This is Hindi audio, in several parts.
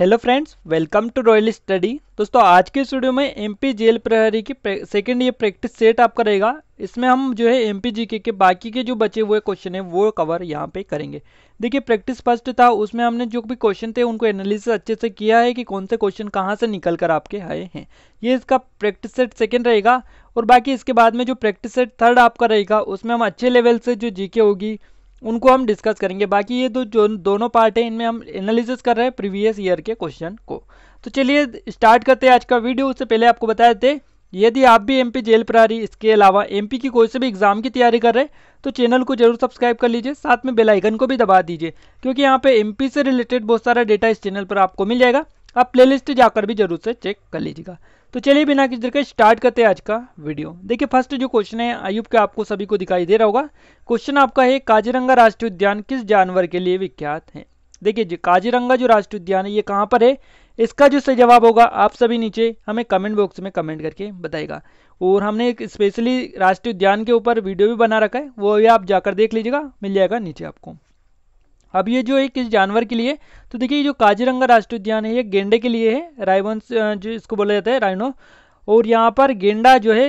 hello friends welcome to royal study दोस्तों आज के स्टूडियो में एमपी जेल प्रहरी की सेकंड ये प्रैक्टिस सेट आपका रहेगा इसमें हम जो है एमपी जीके के बाकी के जो बचे हुए क्वेश्चन हैं वो कवर यहाँ पे करेंगे देखिए प्रैक्टिस फर्स्ट था उसमें हमने जो भी क्वेश्चन थे उनको एनालिसिस अच्छे से किया है कि कौन से क्वेश्चन कहाँ से निकल कर आपके आए हैं ये इसका प्रैक्टिस सेट सेकेंड रहेगा और बाकी इसके बाद में जो प्रैक्टिस सेट थर्ड आपका रहेगा उसमें हम अच्छे लेवल से जो जी होगी उनको हम डिस्कस करेंगे बाकी ये दो जो दोनों पार्ट है इनमें हम एनालिसिस कर रहे हैं प्रीवियस ईयर के क्वेश्चन को तो चलिए स्टार्ट करते हैं आज का वीडियो उससे पहले आपको बता देते यदि आप भी एमपी जेल प्रहारी इसके अलावा एमपी की कोई से भी एग्जाम की तैयारी कर रहे हैं तो चैनल को जरूर सब्सक्राइब कर लीजिए साथ में बेल आइकन को भी दबा दीजिए क्योंकि यहाँ पे एमपी से रिलेटेड बहुत सारा डेटा इस चैनल पर आपको मिल जाएगा आप प्लेलिस्ट जाकर भी जरूर से चेक कर लीजिएगा तो चलिए बिना किसी देर के स्टार्ट करते हैं आज का वीडियो देखिए फर्स्ट जो क्वेश्चन है आयुब के आपको सभी को दिखाई दे रहा होगा क्वेश्चन आपका है काजीरंगा राष्ट्रीय उद्यान किस जानवर के लिए विख्यात है देखिए काजीरंगा जो राष्ट्रीय उद्यान है ये कहाँ पर है इसका जो सही जवाब होगा आप सभी नीचे हमें कमेंट बॉक्स में कमेंट करके बताएगा और हमने एक स्पेशली राष्ट्रीय उद्यान के ऊपर वीडियो भी बना रखा है वो भी आप जाकर देख लीजिएगा मिल जाएगा नीचे आपको अब ये जो है किस जानवर के लिए तो देखिए जो काजीरंगा राष्ट्रीय उद्यान है ये गेंडे के लिए है रायवंश जो इसको बोला जाता है राइनो और यहाँ पर गेंडा जो है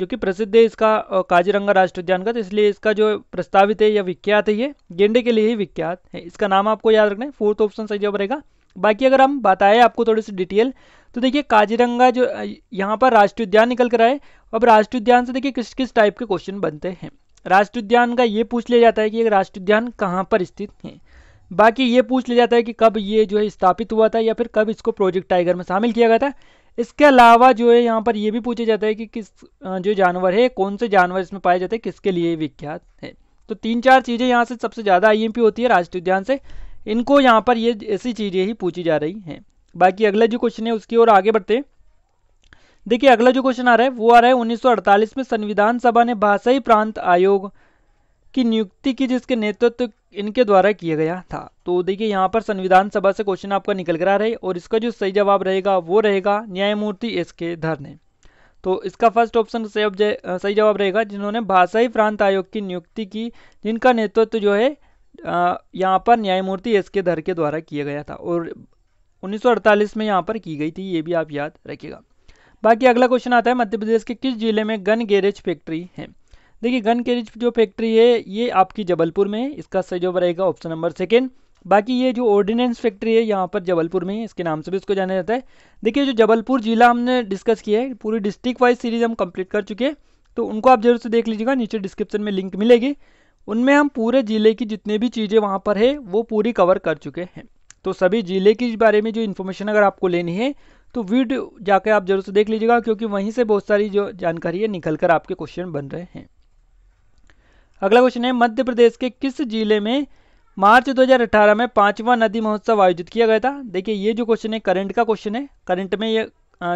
जो कि प्रसिद्ध है इसका काजीरंगा राष्ट्रीय उद्यान का तो इसलिए इसका जो प्रस्तावित है या विख्यात है ये गेंडे के लिए ही विख्यात है इसका नाम आपको याद रखना है फोर्थ ऑप्शन सही जवाब रहेगा बाकी अगर हम बताएं आपको थोड़ी सी डिटेल तो देखिए काजीरंगा जो यहाँ पर राष्ट्रीय उद्यान निकल कर आए अब राष्ट्रीय उद्यान से देखिए किस किस टाइप के क्वेश्चन बनते हैं राष्ट्रीय उद्यान का ये पूछ लिया जाता है कि एक राष्ट्रीय उद्यान कहाँ पर स्थित है बाकी ये पूछ लिया जाता है कि कब ये जो है स्थापित हुआ था या फिर कब इसको प्रोजेक्ट टाइगर में शामिल किया गया था इसके अलावा जो है यहाँ पर ये भी पूछा जाता है कि किस जो जानवर है कौन से जानवर इसमें पाए जाते हैं किसके लिए विख्यात है तो तीन चार चीज़ें यहाँ से सबसे ज़्यादा आईएमपी होती है राष्ट्रीय उद्यान से इनको यहाँ पर ये ऐसी चीज़ें ही पूछी जा रही हैं बाकी अगला जो क्वेश्चन है उसकी ओर आगे बढ़ते हैं देखिए अगला जो क्वेश्चन आ रहा है वो आ रहा है 1948 में संविधान सभा ने भाषाई प्रांत आयोग की नियुक्ति की जिसके नेतृत्व इनके द्वारा किया गया था तो देखिए यहाँ पर संविधान सभा से क्वेश्चन आपका निकल कर आ रहा है और इसका जो सही जवाब रहेगा वो रहेगा न्यायमूर्ति एस के धर ने तो इसका फर्स्ट ऑप्शन सही जवाब रहेगा जिन्होंने भाषाई प्रांत आयोग की नियुक्ति की जिनका नेतृत्व जो है यहाँ पर न्यायमूर्ति एस के धर के द्वारा किया गया था और 1948 में यहाँ पर की गई थी ये भी आप याद रखिएगा बाकी अगला क्वेश्चन आता है मध्य प्रदेश के किस जिले में गन गैरेज फैक्ट्री है देखिए गन गैरेज जो फैक्ट्री है ये आपकी जबलपुर में है इसका सही जवाब रहेगा ऑप्शन नंबर सेकेंड बाकी ये जो ऑर्डिनेंस फैक्ट्री है यहाँ पर जबलपुर में है इसके नाम से भी इसको जाना जाता है देखिए जो जबलपुर जिला हमने डिस्कस किया है पूरी डिस्ट्रिक्ट वाइज सीरीज हम कंप्लीट कर चुके हैं तो उनको आप जरूर से देख लीजिएगा नीचे डिस्क्रिप्शन में लिंक मिलेगी उनमें हम पूरे ज़िले की जितनी भी चीज़ें वहाँ पर है वो पूरी कवर कर चुके हैं तो सभी ज़िले के बारे में जो इन्फॉर्मेशन अगर आपको लेनी है तो वीडियो जाकर आप जरूर से देख लीजिएगा क्योंकि वहीं से बहुत सारी जो जानकारी है निकल कर आपके क्वेश्चन बन रहे हैं अगला क्वेश्चन है मध्य प्रदेश के किस जिले में मार्च 2018 में पांचवा नदी महोत्सव आयोजित किया गया था देखिए ये जो क्वेश्चन है करंट का क्वेश्चन है करंट में ये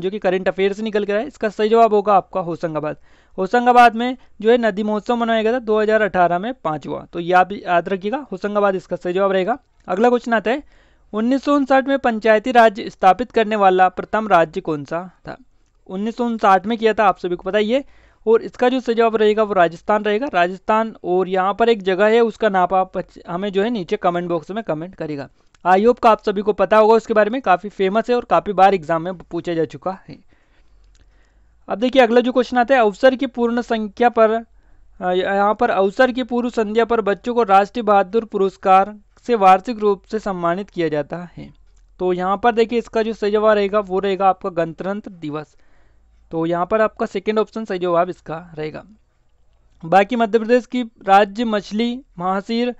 जो कि करंट अफेयर से निकल कर है इसका सही जवाब होगा आपका होशंगाबाद होशंगाबाद में जो है नदी महोत्सव मनाया गया था 2018 में पांचवा तो ये आप याद रखिएगा होशंगाबाद इसका सही जवाब रहेगा अगला क्वेश्चन आता है उन्नीस में पंचायती राज स्थापित करने वाला प्रथम राज्य कौन सा था उन्नीस में किया था आप सभी को पता ही है और इसका जो सजाव रहेगा वो राजस्थान रहेगा राजस्थान और यहाँ पर एक जगह है उसका नाप आप हमें जो है नीचे कमेंट बॉक्स में कमेंट करेगा आई होप का आप सभी को पता होगा उसके बारे में काफ़ी फेमस है और काफ़ी बार एग्जाम में पूछा जा चुका है अब देखिए अगला जो क्वेश्चन आता है अवसर की पूर्ण संख्या पर यहाँ पर अवसर की पूर्व संध्या पर बच्चों को राष्ट्रीय बहादुर पुरस्कार से वार्षिक रूप से सम्मानित किया जाता है तो यहाँ पर देखिए इसका जो सही जवाब रहेगा वो रहेगा आपका गणतंत्र दिवस तो यहाँ पर आपका सेकेंड ऑप्शन सही जवाब इसका रहेगा बाकी मध्य प्रदेश की राज्य मछली महाशीर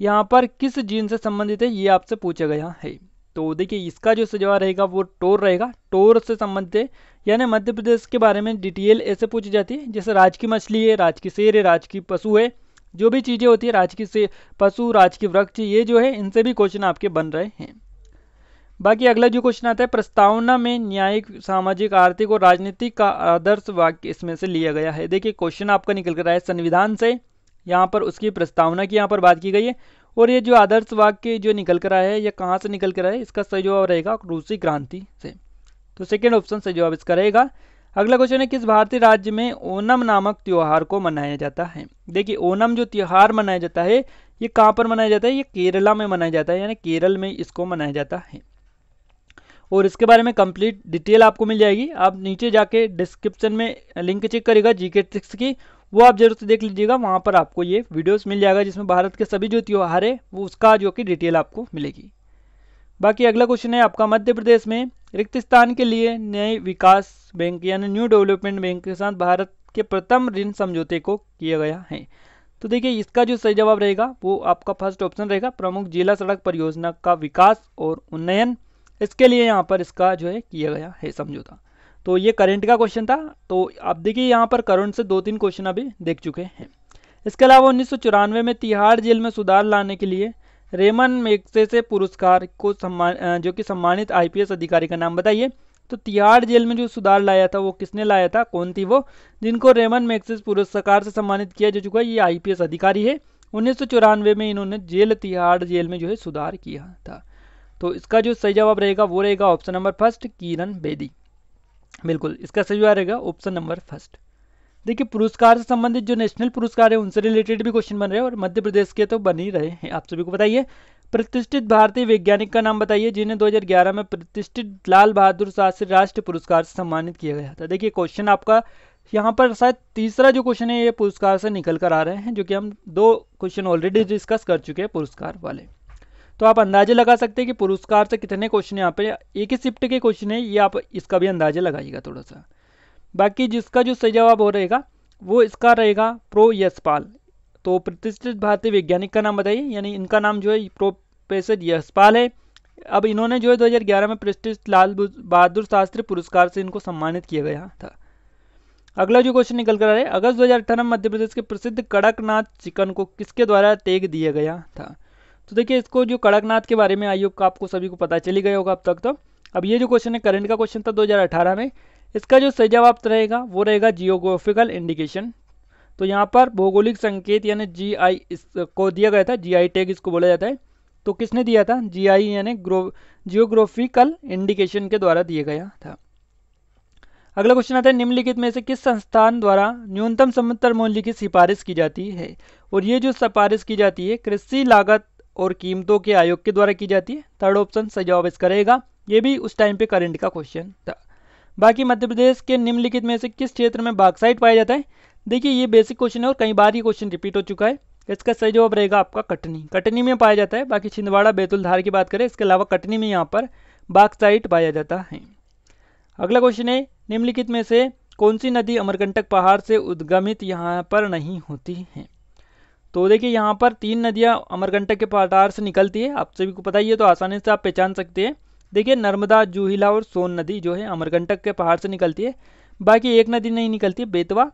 यहाँ पर किस जीन से संबंधित है ये आपसे पूछा गया है तो देखिए इसका जो जवाब रहेगा वो टोर रहेगा टोर से संबंधित है यानी मध्य प्रदेश के बारे में डिटेल ऐसे पूछी जाती है जैसे राज की मछली है राज की शेर है राज की पशु है जो भी चीज़ें होती है राजकीय से पशु राजकीय वृक्ष ये जो है इनसे भी क्वेश्चन आपके बन रहे हैं बाकी अगला जो क्वेश्चन आता है प्रस्तावना में न्यायिक सामाजिक आर्थिक और राजनीतिक का आदर्श वाक्य इसमें से लिया गया है देखिए क्वेश्चन आपका निकल कर रहा है संविधान से यहाँ पर उसकी प्रस्तावना की यहाँ पर बात की गई है और ये जो आदर्श वाक्य जो निकल कर आया है यह कहाँ से निकल कर आया है इसका सही जवाब रहेगा रूसी क्रांति से तो सेकेंड ऑप्शन सही जवाब इसका रहेगा अगला क्वेश्चन है किस भारतीय राज्य में ओनम नामक त्यौहार को मनाया जाता है देखिए ओनम जो त्यौहार मनाया जाता है ये कहाँ पर मनाया जाता है ये केरला में मनाया जाता है यानी केरल में इसको मनाया जाता है और इसके बारे में कंप्लीट डिटेल आपको मिल जाएगी आप नीचे जाके डिस्क्रिप्शन में लिंक चेक करेगा जीके ट्रिक्स की वो आप जरूर से देख लीजिएगा वहाँ पर आपको ये वीडियोस मिल जाएगा जिसमें भारत के सभी जो त्यौहार है वो उसका जो कि डिटेल आपको मिलेगी बाकी अगला क्वेश्चन है आपका मध्य प्रदेश में रिक्त स्थान के लिए नए विकास बैंक यानी न्यू डेवलपमेंट बैंक के साथ भारत के प्रथम ऋण समझौते को किया गया है तो देखिए इसका जो सही जवाब रहेगा वो आपका फर्स्ट ऑप्शन रहेगा प्रमुख जिला सड़क परियोजना का विकास और उन्नयन इसके लिए यहाँ पर इसका जो है किया गया है समझौता तो ये करंट का क्वेश्चन था तो आप देखिए यहाँ पर करंट से दो तीन क्वेश्चन अभी देख चुके हैं इसके अलावा उन्नीस में तिहाड़ जेल में सुधार लाने के लिए रेमन से पुरस्कार को सम्मान जो कि सम्मानित आईपीएस अधिकारी का नाम बताइए तो तिहाड़ जेल में जो सुधार लाया था वो किसने लाया था कौन थी वो जिनको रेमन मेक्सेस पुरस्कार से सम्मानित किया जा चुका है ये आईपीएस अधिकारी है उन्नीस में इन्होंने जेल तिहाड़ जेल में जो है सुधार किया था तो इसका जो सही जवाब रहेगा वो रहेगा option number first Kiran Bedi बिल्कुल इसका सही जवाब रहेगा ऑप्शन नंबर फर्स्ट देखिए पुरस्कार से संबंधित जो नेशनल पुरस्कार है उनसे रिलेटेड भी क्वेश्चन बन रहे हैं और मध्य प्रदेश के तो बन ही रहे हैं आप सभी को बताइए प्रतिष्ठित भारतीय वैज्ञानिक का नाम बताइए जिन्हें 2011 में प्रतिष्ठित लाल बहादुर शास्त्री राष्ट्रीय पुरस्कार से सम्मानित किया गया था देखिए क्वेश्चन आपका यहाँ पर शायद तीसरा जो क्वेश्चन है ये पुरस्कार से निकल कर आ रहे हैं जो कि हम दो क्वेश्चन ऑलरेडी डिस्कस कर चुके हैं पुरस्कार वाले तो आप अंदाजे लगा सकते हैं कि पुरस्कार से कितने क्वेश्चन यहाँ पे एक ही शिफ्ट के क्वेश्चन है ये आप इसका भी अंदाजा लगाइएगा थोड़ा सा बाकी जिसका जो सही जवाब हो रहेगा वो इसका रहेगा प्रो यशपाल तो प्रतिष्ठित भारतीय वैज्ञानिक का नाम बताइए यानी इनका नाम जो है प्रोफेसर यशपाल है अब इन्होंने जो है 2011 में प्रतिष्ठित लाल बहादुर शास्त्री पुरस्कार से इनको सम्मानित किया गया था अगला जो क्वेश्चन निकल कर आ रहा है अगस्त अठारह में मध्य प्रदेश के प्रसिद्ध कड़कनाथ चिकन को किसके द्वारा तेग दिया गया था तो देखिए इसको जो कड़कनाथ के बारे में आयोग का आपको सभी को पता चली गया होगा अब तक तो अब ये जो क्वेश्चन है करंट का क्वेश्चन था 2018 में इसका जो सही जवाब रहेगा वो रहेगा जियोग्राफिकल इंडिकेशन तो यहाँ पर भौगोलिक संकेत यानी जी आई को दिया गया था जी आई टैग इसको बोला जाता है तो किसने दिया था जी आई यानी जियोग्राफिकल इंडिकेशन के द्वारा दिया गया था अगला क्वेश्चन आता है निम्नलिखित में से किस संस्थान द्वारा न्यूनतम समुद्र मूल्य की सिफारिश की जाती है और ये जो सिफारिश की जाती है कृषि लागत और कीमतों के आयोग के द्वारा की जाती है थर्ड ऑप्शन सही जवाब इसका रहेगा ये भी उस टाइम पे करंट का क्वेश्चन था बाकी मध्य प्रदेश के निम्नलिखित में से किस क्षेत्र में बागसाइट पाया जाता है देखिए ये बेसिक क्वेश्चन है और कई बार ये क्वेश्चन रिपीट हो चुका है इसका सही जवाब रहेगा आपका कटनी कटनी में पाया जाता है बाकी छिंदवाड़ा बैतुलधार की बात करें इसके अलावा कटनी में यहाँ पर बागसाइट पाया जाता है अगला क्वेश्चन है निम्नलिखित में से कौन सी नदी अमरकंटक पहाड़ से उद्गमित यहाँ पर नहीं होती है तो देखिए यहाँ पर तीन नदियाँ अमरकंटक के पहाड़ से निकलती है आप सभी को पता ही है तो आसानी से आप पहचान सकते हैं देखिए नर्मदा जूहिला और सोन नदी जो है अमरकंटक के पहाड़ से निकलती है बाकी एक नदी नहीं निकलती है बेतवा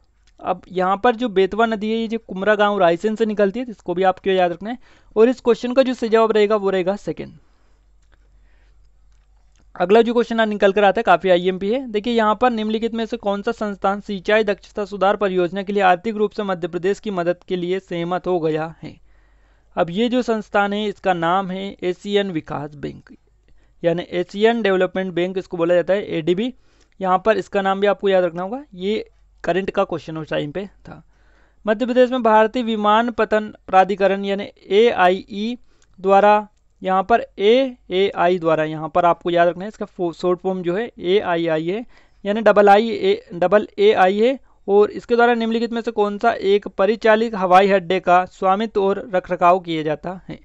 अब यहाँ पर जो बेतवा नदी है ये जो कुमरा गांव रायसेन से निकलती है इसको भी आपको याद रखना है और इस क्वेश्चन का जो सही जवाब रहेगा वो रहेगा सेकेंड अगला जो क्वेश्चन निकल कर आता है काफी आईएमपी है देखिए यहाँ पर निम्नलिखित में से कौन सा संस्थान सिंचाई दक्षता सुधार परियोजना के लिए आर्थिक रूप से मध्य प्रदेश की मदद के लिए सहमत हो गया है अब ये जो संस्थान है इसका नाम है एशियन विकास बैंक यानी एशियन डेवलपमेंट बैंक इसको बोला जाता है एडीबी यहाँ पर इसका नाम भी आपको याद रखना होगा ये करंट का क्वेश्चन उस टाइम पे था मध्य प्रदेश में भारतीय विमान पतन प्राधिकरण यानी ए e द्वारा यहाँ पर ए ए आई द्वारा यहाँ पर आपको याद रखना है इसका शॉर्ट फॉर्म जो है ए आई आई है यानी double I A double A आई है और इसके द्वारा निम्नलिखित में से कौन सा एक परिचालित हवाई अड्डे का स्वामित्व और रखरखाव किया जाता है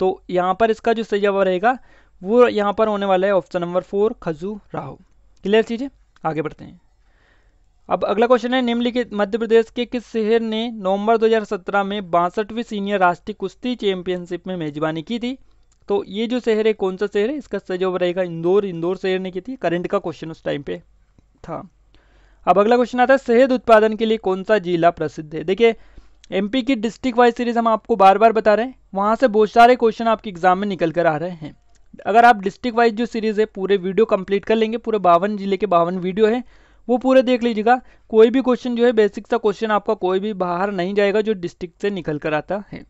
तो यहाँ पर इसका जो सही जवाब रहेगा वो यहाँ पर होने वाला है option number four Khajuraho clear चीज़ें आगे बढ़ते हैं अब अगला क्वेश्चन है निम्नलिखित मध्य प्रदेश के किस शहर ने नवंबर 2017 में बासठवीं सीनियर राष्ट्रीय कुश्ती चैंपियनशिप में मेजबानी की थी तो ये जो शहर है कौन सा शहर है इसका सही रहेगा इंदौर इंदौर शहर ने की थी करंट का क्वेश्चन उस टाइम पे था अब अगला क्वेश्चन आता है शहद उत्पादन के लिए कौन सा जिला प्रसिद्ध है देखिए एम की डिस्ट्रिक्ट वाइज सीरीज हम आपको बार बार बता रहे हैं वहाँ से बहुत सारे क्वेश्चन आपके एग्जाम में निकल कर आ रहे हैं अगर आप डिस्ट्रिक्ट वाइज जो सीरीज़ है पूरे वीडियो कंप्लीट कर लेंगे पूरे बावन जिले के बावन वीडियो है वो पूरे देख लीजिएगा कोई भी क्वेश्चन जो है बेसिक सा क्वेश्चन आपका कोई भी बाहर नहीं जाएगा जो डिस्ट्रिक्ट से निकल कर आता है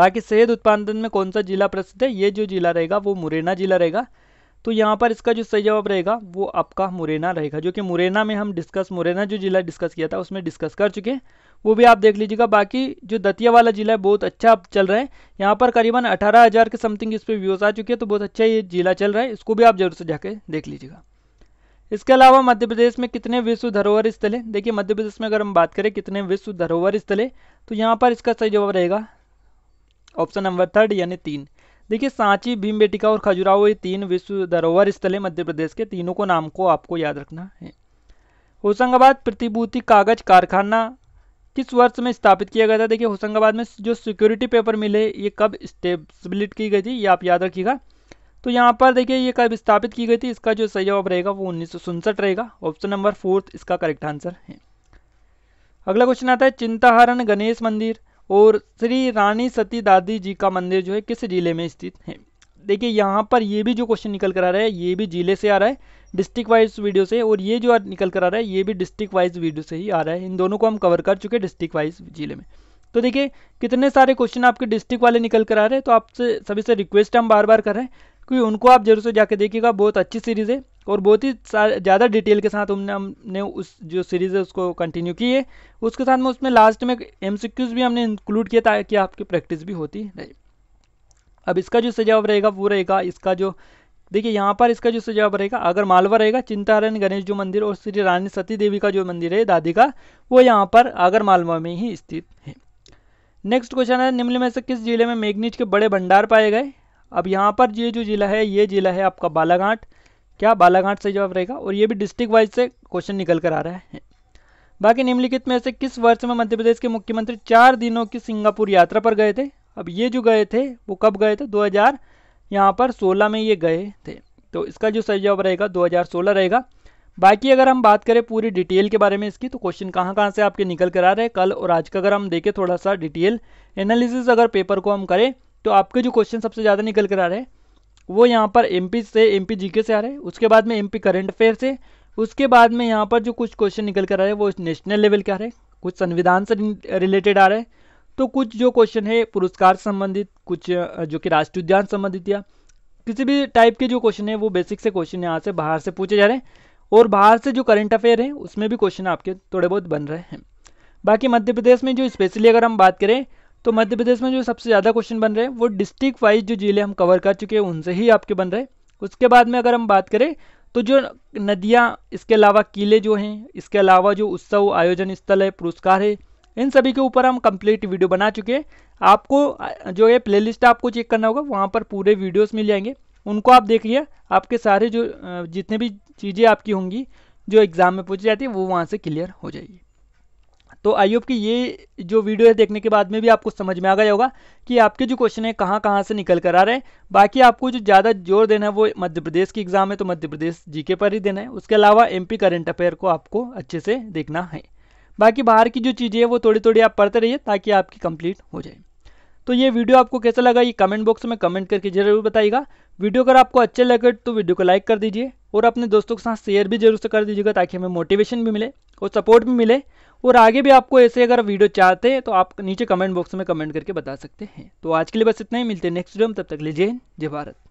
बाकी शहद उत्पादन में कौन सा जिला प्रसिद्ध है ये जो जिला रहेगा वो मुरैना जिला रहेगा तो यहाँ पर इसका जो सही जवाब रहेगा वो आपका मुरैना रहेगा जो कि मुरैना में हम डिस्कस मुरैना जो जिला डिस्कस किया था उसमें डिस्कस कर चुके हैं वो भी आप देख लीजिएगा बाकी जो दतिया वाला जिला है बहुत अच्छा चल रहा है यहाँ पर करीबन अठारह हज़ार के समथिंग इस पर व्यूज़ आ चुके हैं तो बहुत अच्छा ये जिला चल रहा है इसको भी आप जरूर से जाके देख लीजिएगा इसके अलावा मध्य प्रदेश में कितने विश्व धरोहर स्थल है देखिए मध्य प्रदेश में अगर हम बात करें कितने विश्व धरोहर स्थल है तो यहाँ पर इसका सही जवाब रहेगा ऑप्शन नंबर थर्ड यानी तीन देखिए सांची बेटिका और खजुराहो ये तीन विश्व धरोहर स्थल है मध्य प्रदेश के तीनों को नाम को आपको याद रखना है होशंगाबाद प्रतिभूति कागज कारखाना किस वर्ष में स्थापित किया गया था देखिए होशंगाबाद में जो सिक्योरिटी पेपर मिले ये कब स्टेबिलिट की गई थी ये आप याद रखिएगा तो यहाँ पर देखिए ये कब स्थापित की गई थी इसका जो सही जवाब रहेगा वो उन्नीस रहेगा ऑप्शन नंबर फोर्थ इसका करेक्ट आंसर है अगला क्वेश्चन आता है चिंताहरण गणेश मंदिर और श्री रानी सती दादी जी का मंदिर जो है किस जिले में स्थित है देखिए यहाँ पर ये भी जो क्वेश्चन निकल कर आ रहा है ये भी जिले से आ रहा है डिस्ट्रिक्ट वाइज वीडियो से और ये जो निकल कर आ रहा है ये भी डिस्ट्रिक्ट वाइज वीडियो से ही आ रहा है इन दोनों को हम कवर कर चुके हैं डिस्ट्रिक्ट वाइज जिले में तो देखिए कितने सारे क्वेश्चन आपके डिस्ट्रिक्ट वाले निकल कर आ रहे हैं तो आपसे सभी से रिक्वेस्ट हम बार बार कर रहे हैं कि उनको आप जरूर से जाके देखिएगा बहुत अच्छी सीरीज़ है और बहुत ही ज़्यादा डिटेल के साथ हमने हमने उस जो सीरीज़ है उसको कंटिन्यू की है उसके साथ में उसमें लास्ट में एम भी हमने इंक्लूड किया ताकि आपकी प्रैक्टिस भी होती रहे अब इसका जो सजाव रहेगा वो रहेगा इसका जो देखिए यहाँ पर इसका जो सुझाव रहेगा अगर मालवा रहेगा चिंतारण गणेश जो मंदिर और श्री रानी सती देवी का जो मंदिर है दादी का वो यहाँ पर आगर मालवा में ही स्थित है नेक्स्ट क्वेश्चन है निम्न में से किस जिले में मैग्नीज के बड़े भंडार पाए गए अब यहाँ पर ये जो जिला है ये जिला है आपका बालाघाट क्या बालाघाट से जवाब रहेगा और ये भी डिस्ट्रिक्ट वाइज से क्वेश्चन निकल कर आ रहा है बाकी निम्नलिखित में से किस वर्ष में मध्य प्रदेश के मुख्यमंत्री चार दिनों की सिंगापुर यात्रा पर गए थे अब ये जो गए थे वो कब गए थे हजार यहाँ पर 16 में ये गए थे तो इसका जो सही जवाब रहेगा 2016 रहेगा बाकी अगर हम बात करें पूरी डिटेल के बारे में इसकी तो क्वेश्चन कहाँ कहाँ से आपके निकल कर आ रहे हैं कल और आज का अगर हम देखें थोड़ा सा डिटेल एनालिसिस अगर पेपर को हम करें तो आपके जो क्वेश्चन सबसे ज़्यादा निकल कर आ रहे हैं वो यहाँ पर एम से एम पी से आ रहे हैं उसके बाद में एम करंट अफेयर से उसके बाद में यहाँ पर जो कुछ क्वेश्चन निकल कर आ रहे हैं वो नेशनल लेवल के आ रहे हैं कुछ संविधान से रिलेटेड आ रहे हैं तो कुछ जो क्वेश्चन है पुरस्कार संबंधित कुछ जो कि राष्ट्रीय उद्यान संबंधित या किसी भी टाइप के जो क्वेश्चन है वो बेसिक से क्वेश्चन यहाँ से बाहर से पूछे जा रहे हैं और बाहर से जो करंट अफेयर है उसमें भी क्वेश्चन आपके थोड़े बहुत बन रहे हैं बाकी मध्य प्रदेश में जो स्पेशली अगर हम बात करें तो मध्य प्रदेश में जो सबसे ज़्यादा क्वेश्चन बन रहे हैं वो डिस्ट्रिक्ट वाइज जो जिले हम कवर कर चुके हैं उनसे ही आपके बन रहे हैं उसके बाद में अगर हम बात करें तो जो नदियाँ इसके अलावा किले जो हैं इसके अलावा जो उत्सव आयोजन स्थल है पुरस्कार है इन सभी के ऊपर हम कंप्लीट वीडियो बना चुके हैं आपको जो ये प्लेलिस्ट आपको चेक करना होगा वहाँ पर पूरे वीडियोस मिल जाएंगे उनको आप देख लिया आपके सारे जो जितने भी चीज़ें आपकी होंगी जो एग्ज़ाम में पूछी जाती है वो वहाँ से क्लियर हो जाएगी तो आई होप कि ये जो वीडियो है देखने के बाद में भी आपको समझ में आ गया होगा कि आपके जो क्वेश्चन है कहाँ कहाँ से निकल कर आ रहे हैं बाकी आपको जो ज़्यादा जोर देना है वो मध्य प्रदेश की एग्ज़ाम है तो मध्य प्रदेश जीके पर ही देना है उसके अलावा एमपी करंट अफेयर को आपको अच्छे से देखना है बाकी बाहर की जो चीज़ें हैं वो थोड़ी थोड़ी आप पढ़ते रहिए ताकि आपकी कंप्लीट हो जाए तो ये वीडियो आपको कैसा लगा ये कमेंट बॉक्स में कमेंट करके जरूर बताइएगा वीडियो अगर आपको अच्छे लगे तो वीडियो को लाइक कर दीजिए और अपने दोस्तों के साथ शेयर भी जरूर से कर दीजिएगा ताकि हमें मोटिवेशन भी मिले और सपोर्ट भी मिले और आगे भी आपको ऐसे अगर वीडियो चाहते हैं तो आप नीचे कमेंट बॉक्स में कमेंट करके बता सकते हैं तो आज के लिए बस इतना ही मिलते हैं नेक्स्ट वीडियो में तब तक लीजिए जय भारत